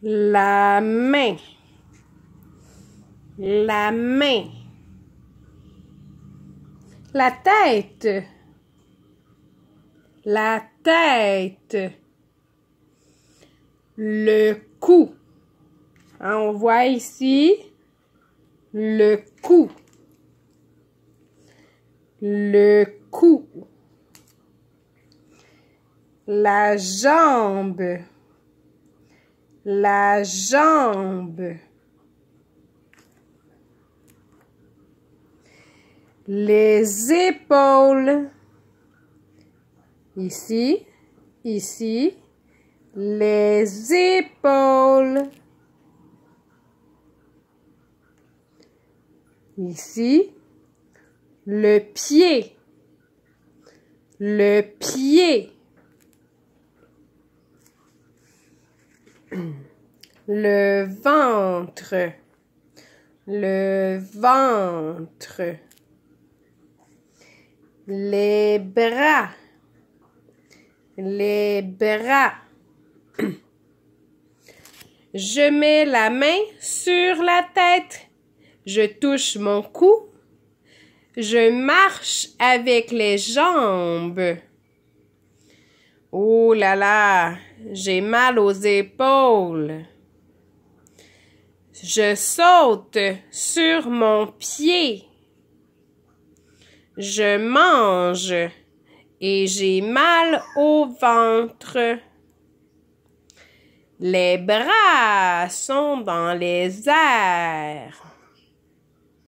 La main. La main. La tête. La tête. Le cou. Hein, on voit ici le cou. Le cou. La jambe la jambe, les épaules, ici, ici, les épaules, ici, le pied, le pied. Le ventre. Le ventre. Les bras. Les bras. Je mets la main sur la tête. Je touche mon cou. Je marche avec les jambes. Oh là là, j'ai mal aux épaules. Je saute sur mon pied. Je mange et j'ai mal au ventre. Les bras sont dans les airs.